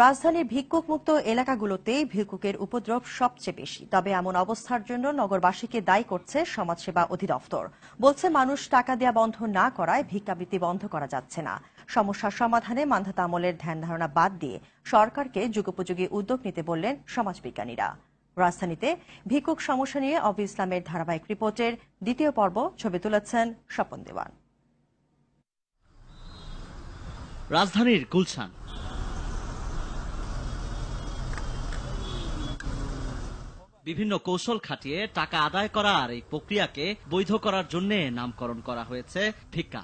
রাজধানীর ভিক্ষুকমুক্ত এলাকাগুলোতে ভিক্ষুকের উপদ্রব সবচেয়ে বেশি তবে এমন অবস্থার জন্য নগরবাসীকে দায়ী করছে সমাজসেবা অধিদপ্তর বলছে মানুষ টাকা দেওয়া বন্ধ না করায় ভিক্ষাবৃত্তি বন্ধ করা যাচ্ছে না সমস্যা সমাধানে মান্ধাতামলের আমলের ধ্যান ধারণা বাদ দিয়ে সরকারকে যুগোপযোগী উদ্যোগ নিতে বললেন সমাজবিজ্ঞানীরা রাজধানীতে ভিক্ষুক সমস্যা নিয়ে অব ইসলামের ধারাবাহিক রিপোর্টের দ্বিতীয় পর্ব ছবি তুলেছেন স্বপন দেওয়ান রাজধানীর গুলশান বিভিন্ন কৌশল খাটিয়ে টাকা আদায় করার এই প্রক্রিয়াকে বৈধ করার জন্য নামকরণ করা হয়েছে ভিক্ষা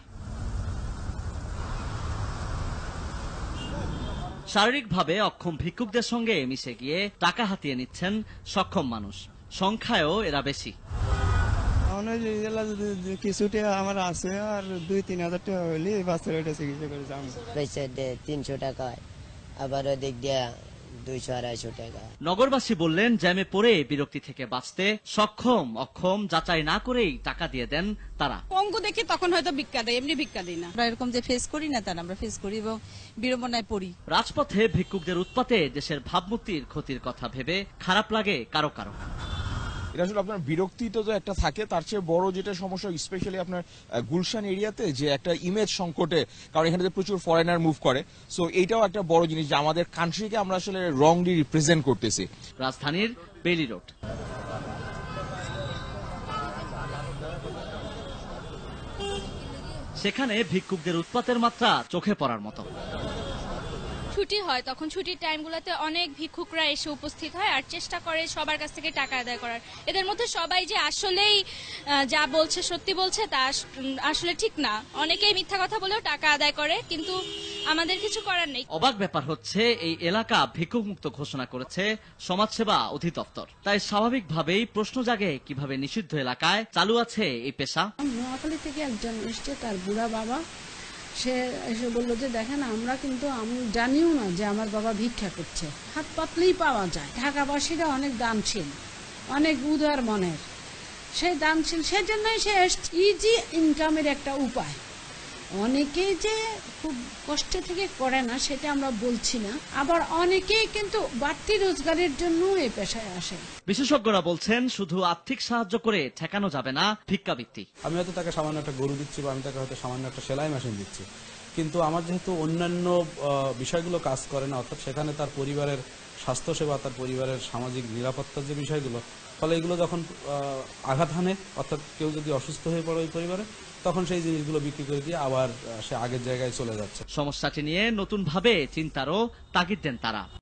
শারীরিকভাবে অক্ষম ভিক্ষুকদের সঙ্গে মিশে গিয়ে টাকা হাতিয়ে নিচ্ছেন সক্ষম মানুষ সংখ্যায়ও এরা বেশি আমার আছে আর দুই তিন হাজার টাকা আবার ওদিক দিয়ে নগরবাসী বললেন জ্যামে পড়ে বিরক্তি থেকে বাঁচতে সক্ষম অক্ষম যাচাই না করেই টাকা দিয়ে দেন তারা অঙ্গ দেখি তখন হয়তো ভিক্ষা দেয় এমনি ভিক্ষা দিই না এরকম যে ফেস করি না তারা আমরা ফেস করি এবং বিড়ম্বনায় পড়ি রাজপথে ভিক্ষুকদের উৎপাতে দেশের ভাবমূর্তির ক্ষতির কথা ভেবে খারাপ লাগে কারো কারো এটা আসলে আপনার বিরক্তি তো একটা থাকে তার চেয়ে বড় যেটা সমস্যা স্পেশালি আপনার গুলশান এরিয়াতে যে একটা ইমেজ সংকটে কারণ এখানে যে প্রচুর ফরেনার মুভ করে সো এইটাও একটা বড় জিনিস যে আমাদের কান্ট্রিকে আমরা আসলে রংলি রিপ্রেজেন্ট করতেছি রাজধানীর বেলি রোড সেখানে ভিক্ষুকদের উৎপাতের মাত্রা চোখে পড়ার মতো ছুটি হয় তখন ছুটির টাইমগুলোতে অনেক ভিক্ষুকরা এসে উপস্থিত হয় আর চেষ্টা করে সবার কাছ থেকে টাকা আদায় করার এদের মধ্যে সবাই যে আসলেই যা বলছে সত্যি বলছে তা আসলে ঠিক না অনেকেই মিথ্যা কথা বলেও টাকা আদায় করে কিন্তু আমাদের কিছু করার নেই অবাক ব্যাপার হচ্ছে এই এলাকা ভিক্ষুক মুক্ত ঘোষণা করেছে সমাজসেবা অধিদপ্তর তাই স্বাভাবিকভাবেই প্রশ্ন জাগে কিভাবে নিষিদ্ধ এলাকায় চালু আছে এই পেশা নোয়াখালী থেকে একজন এসছে তার বুড়া বাবা সে এসে বললো যে দেখেন আমরা কিন্তু আমি জানিও না যে আমার বাবা ভিক্ষা করছে হাত পাতলেই পাওয়া যায় ঢাকাবাসীরা অনেক দানশীল অনেক উদার মনের সেই দানশীল সেজন্যই সে ইজি ইনকামের একটা উপায় অনেকেই যে খুব কষ্ট থেকে করে না সেটা আমরা বলছি না আবার অনেকেই কিন্তু বাড়তি রোজগারের জন্য এই পেশায় আসে বিশেষজ্ঞরা বলছেন শুধু আর্থিক সাহায্য করে ঠেকানো যাবে না ভিক্ষাবৃত্তি আমি হয়তো তাকে সামান্য একটা গরু দিচ্ছি বা আমি তাকে হয়তো সামান্য একটা সেলাই মেশিন দিচ্ছি কিন্তু আমার যেহেতু অন্যান্য বিষয়গুলো কাজ করে না অর্থাৎ সেখানে তার পরিবারের স্বাস্থ্যসেবা তার পরিবারের সামাজিক নিরাপত্তার যে বিষয়গুলো ফলে এগুলো যখন আঘাত হানে অর্থাৎ কেউ যদি অসুস্থ হয়ে পড়ে ওই পরিবারে তখন সেই জিনিসগুলো বিক্রি করে দিয়ে আবার সে আগের জায়গায় চলে যাচ্ছে সমস্যাটি নিয়ে নতুনভাবে চিন্তারও তাগিদ দেন তারা